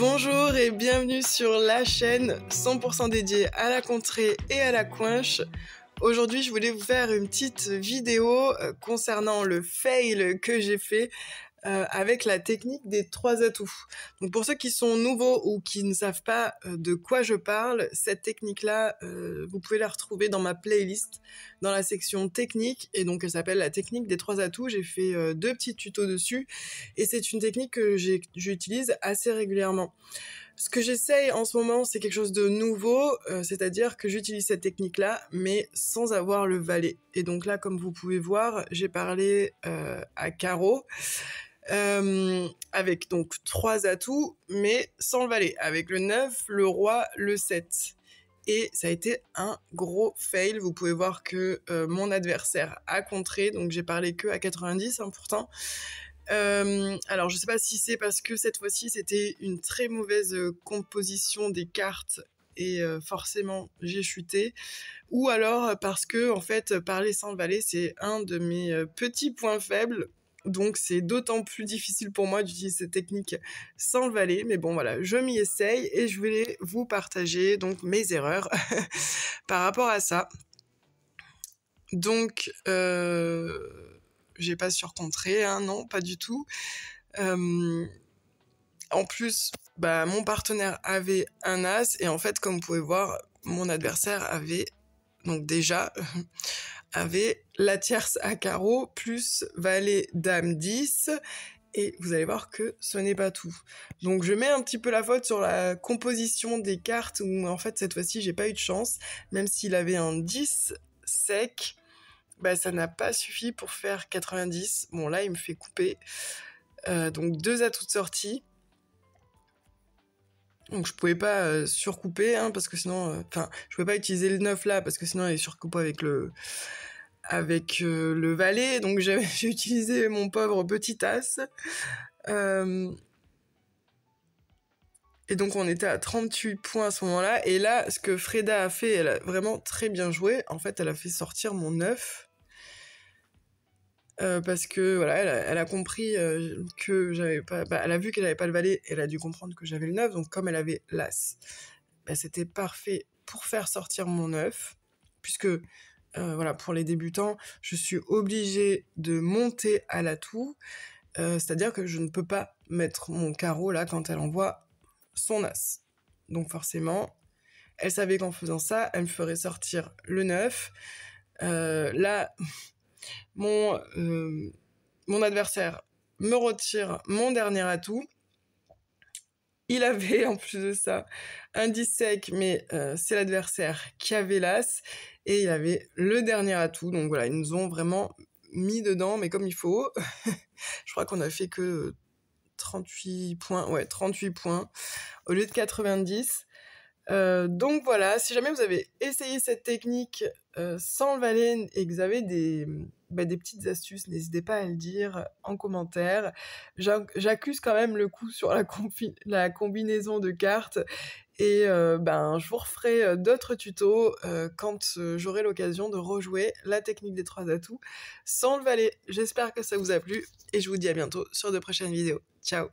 Bonjour et bienvenue sur la chaîne 100% dédiée à la contrée et à la coinche. Aujourd'hui, je voulais vous faire une petite vidéo euh, concernant le fail que j'ai fait euh, avec la technique des trois atouts. Donc pour ceux qui sont nouveaux ou qui ne savent pas euh, de quoi je parle, cette technique-là, euh, vous pouvez la retrouver dans ma playlist, dans la section technique, et donc elle s'appelle la technique des trois atouts. J'ai fait deux petits tutos dessus, et c'est une technique que j'utilise assez régulièrement. Ce que j'essaye en ce moment, c'est quelque chose de nouveau, c'est-à-dire que j'utilise cette technique-là, mais sans avoir le valet. Et donc là, comme vous pouvez voir, j'ai parlé à Caro euh, avec donc trois atouts, mais sans le valet. Avec le 9, le roi, le 7. Et ça a été un gros fail. Vous pouvez voir que euh, mon adversaire a contré, donc j'ai parlé que à 90 hein, pourtant. Euh, alors je sais pas si c'est parce que cette fois-ci c'était une très mauvaise composition des cartes et forcément j'ai chuté ou alors parce que en fait parler sans le valet c'est un de mes petits points faibles donc c'est d'autant plus difficile pour moi d'utiliser cette technique sans le valet. mais bon voilà, je m'y essaye et je voulais vous partager donc mes erreurs par rapport à ça. Donc euh, j'ai pas surcontré, hein, non, pas du tout. Euh, en plus, bah, mon partenaire avait un as et en fait, comme vous pouvez voir, mon adversaire avait donc déjà avait la tierce à carreau plus valet dame 10 et vous allez voir que ce n'est pas tout. Donc je mets un petit peu la faute sur la composition des cartes où en fait cette fois-ci j'ai pas eu de chance, même s'il avait un 10 sec, bah ça n'a pas suffi pour faire 90. Bon là il me fait couper. Euh, donc deux à toutes sortie. Donc je pouvais pas euh, surcouper hein, parce que sinon, euh, enfin, je pouvais pas utiliser le 9 là parce que sinon il surcoupe avec le avec euh, le valet. Donc j'ai utilisé mon pauvre petit as. Et donc on était à 38 points à ce moment-là. Et là, ce que Freda a fait, elle a vraiment très bien joué. En fait, elle a fait sortir mon 9 euh, parce que voilà, elle a, compris euh, que j'avais pas, bah, elle a vu qu'elle n'avait pas le valet, elle a dû comprendre que j'avais le neuf, donc comme elle avait l'as, bah, c'était parfait pour faire sortir mon neuf, puisque euh, voilà, pour les débutants, je suis obligée de monter à l'atout, c'est-à-dire que je ne peux pas mettre mon carreau là quand elle envoie son as. Donc forcément, elle savait qu'en faisant ça, elle me ferait sortir le 9. là, euh, mon, adversaire me retire mon dernier atout. Il avait en plus de ça un 10 sec, mais euh, c'est l'adversaire qui avait l'as et il avait le dernier atout. Donc voilà, ils nous ont vraiment mis dedans, mais comme il faut. Je crois qu'on a fait que 38 euh, points, ouais, 38 points au lieu de 90. Euh, donc voilà, si jamais vous avez essayé cette technique euh, sans le valet et que vous avez bah, des, petites astuces, n'hésitez pas à le dire en commentaire. J'accuse quand même le coup sur la, combinaison de cartes et euh, ben, je vous referai d'autres tutos quand j'aurai l'occasion de rejouer la technique des trois atouts sans le valet. J'espère que ça vous a plu et je vous dis à bientôt sur de prochaines vidéos. Ciao